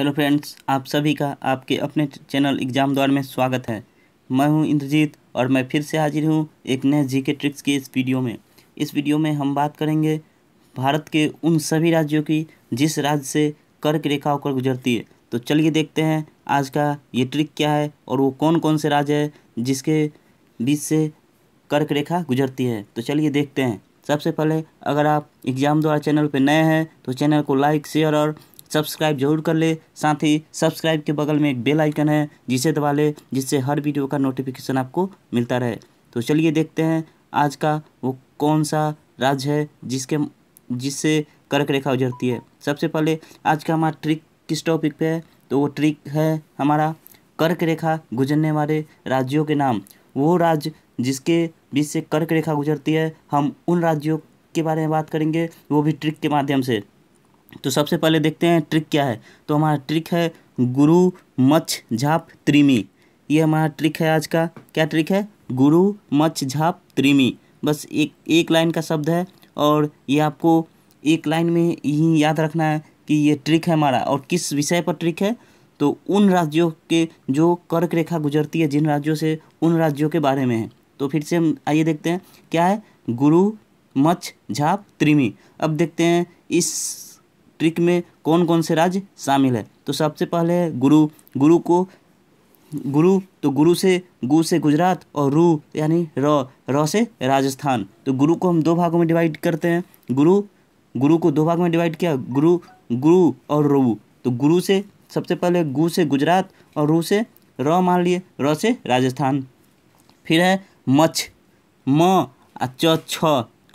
hello friends आप सभी का आपके अपने चैनल एग्जाम द्वार में स्वागत है मैं हूं इंद्रजीत और मैं फिर से हाजिर हूं एक नए जी के ट्रिक्स के इस वीडियो में इस वीडियो में हम बात करेंगे भारत के उन सभी राज्यों की जिस राज्य से कर्क रेखा होकर गुजरती है तो चलिए देखते हैं आज का ये ट्रिक क्या है और वो कौन कौन से राज्य है जिसके बीच से कर्क रेखा गुजरती है तो चलिए देखते हैं सबसे पहले अगर आप एग्ज़ाम द्वारा चैनल पर नए हैं तो चैनल को लाइक शेयर और सब्सक्राइब जरूर कर ले साथ ही सब्सक्राइब के बगल में एक बेल आइकन है जिसे दबा ले जिससे हर वीडियो का नोटिफिकेशन आपको मिलता रहे तो चलिए देखते हैं आज का वो कौन सा राज्य है जिसके जिससे कर्क रेखा उजरती है सबसे पहले आज का हमारा ट्रिक किस टॉपिक पे है तो वो ट्रिक है हमारा कर्क रेखा गुजरने वाले राज्यों के नाम वो राज्य जिसके बीच से कर्क रेखा गुजरती है हम उन राज्यों के बारे में बात करेंगे वो भी ट्रिक के माध्यम से तो सबसे पहले देखते हैं ट्रिक क्या है तो हमारा ट्रिक है गुरु मच्छ झाप त्रिमी ये हमारा ट्रिक है आज का क्या ट्रिक है गुरु मच्छ झाप त्रिमी बस एक एक लाइन का शब्द है और ये आपको एक लाइन में ही याद रखना है कि ये ट्रिक है हमारा और किस विषय पर ट्रिक है तो उन राज्यों के जो कर्क रेखा गुजरती है जिन राज्यों से उन राज्यों के बारे में है तो फिर से हम आइए देखते हैं क्या है गुरु मच्छ झाप त्रिमी अब देखते हैं इस ट्रिक में कौन कौन से राज्य शामिल है तो सबसे पहले है गुरु गुरु को गुरु तो गुरु से गु से गुजरात और रू यानी र र से राजस्थान तो गुरु को हम दो भागों में डिवाइड करते हैं गुरु गुरु को दो भागों में डिवाइड किया गुरु गुरु और रू तो गुरु से सबसे पहले गु से गुजरात और रू से र मान लिए र से राजस्थान फिर है मच्छ म च छ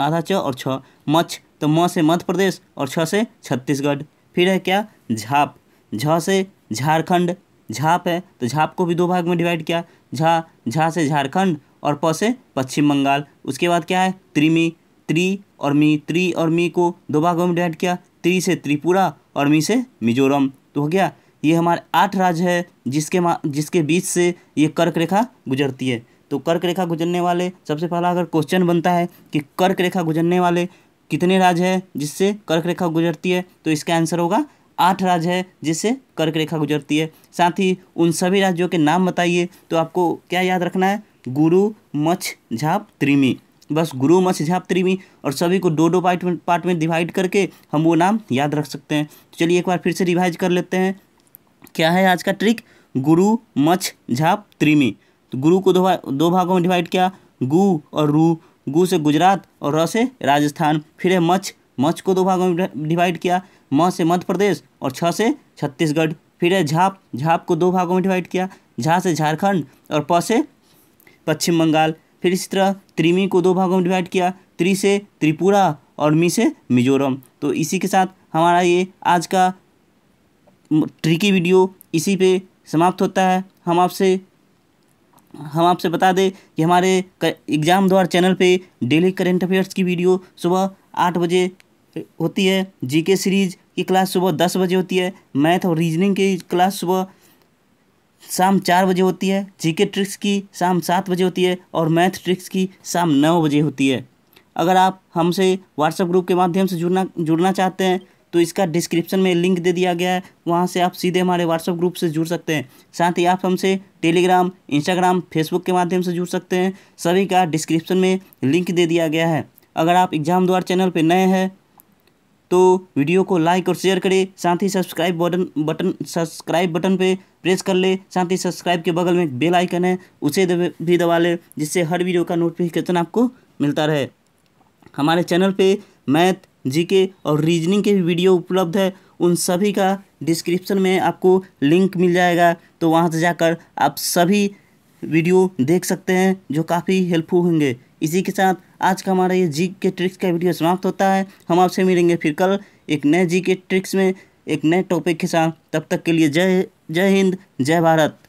आधा च और छ मच्छ तो म से मध्य प्रदेश और छ से छत्तीसगढ़ फिर है क्या झाप झ जा से झारखंड झाप है तो झाप को भी दो भाग में डिवाइड किया झा झा से झारखंड और प से पश्चिम बंगाल उसके बाद क्या है त्रिमी त्रि और मी त्रि और मी को दो भागों में डिवाइड किया त्री से त्रिपुरा और मी से मिजोरम तो हो गया ये हमारे आठ राज्य है जिसके जिसके बीच से ये कर्क रेखा गुजरती है तो कर्क रेखा गुजरने वाले सबसे पहला अगर क्वेश्चन बनता है कि कर्क रेखा गुजरने वाले कितने राज्य है जिससे कर्क रेखा गुजरती है तो इसका आंसर होगा आठ राज्य है जिससे कर्क रेखा गुजरती है साथ ही उन सभी राज्यों के नाम बताइए तो आपको क्या याद रखना है गुरु मच्छ झाप त्रिमी बस गुरु मच्छ झाप त्रिमी और सभी को दो दो पार्ट में पार्ट में डिवाइड करके हम वो नाम याद रख सकते हैं तो चलिए एक बार फिर से रिवाइज कर लेते हैं क्या है आज का ट्रिक गुरु मच्छ झाप त्रिमी तो गुरु को दो दो भागों में डिवाइड किया गु और रू गु से गुजरात और र से राजस्थान फिर है मच्छ मच्छ को दो भागों में डिवाइड किया म से मध्य प्रदेश और छ से छत्तीसगढ़ फिर है झाप झाप को दो भागों में डिवाइड किया झा से झारखंड और प से पश्चिम बंगाल फिर इसी तरह त्रिमी को दो भागों में डिवाइड किया त्रि से त्रिपुरा और मी से मिजोरम तो इसी के साथ हमारा ये आज का ट्रिकी वीडियो इसी पे समाप्त होता है हम आपसे हम आपसे बता दें कि हमारे एग्ज़ाम द्वार चैनल पे डेली करेंट अफेयर्स की वीडियो सुबह आठ बजे होती है जीके सीरीज की क्लास सुबह दस बजे होती है मैथ और रीजनिंग की क्लास सुबह शाम चार बजे होती है जीके ट्रिक्स की शाम सात बजे होती है और मैथ ट्रिक्स की शाम नौ बजे होती है अगर आप हमसे व्हाट्सएप ग्रुप के माध्यम से जुड़ना जुड़ना चाहते हैं तो इसका डिस्क्रिप्शन में लिंक दे दिया गया है वहाँ से आप सीधे हमारे व्हाट्सअप ग्रुप से जुड़ सकते हैं साथ ही आप हमसे टेलीग्राम इंस्टाग्राम फेसबुक के माध्यम से जुड़ सकते हैं सभी का डिस्क्रिप्शन में लिंक दे दिया गया है अगर आप एग्ज़ाम द्वार चैनल पर नए हैं तो वीडियो को लाइक और शेयर करें साथ ही subscribe button button subscribe button पे प्रेस कर ले साथ ही सब्सक्राइब के बगल में बेल आइकन है उसे भी दबा ले जिससे हर वीडियो का नोटिफिकेशन आपको मिलता रहे हमारे चैनल पे मैथ जीके और रीजनिंग के भी वीडियो उपलब्ध है उन सभी का डिस्क्रिप्शन में आपको लिंक मिल जाएगा तो वहाँ से जाकर आप सभी वीडियो देख सकते हैं जो काफ़ी हेल्पफुल होंगे इसी के साथ आज का हमारा ये जी के ट्रिक्स का वीडियो समाप्त होता है हम आपसे मिलेंगे फिर कल एक नए जी के ट्रिक्स में एक नए टॉपिक के साथ तब तक के लिए जय जय हिंद जय भारत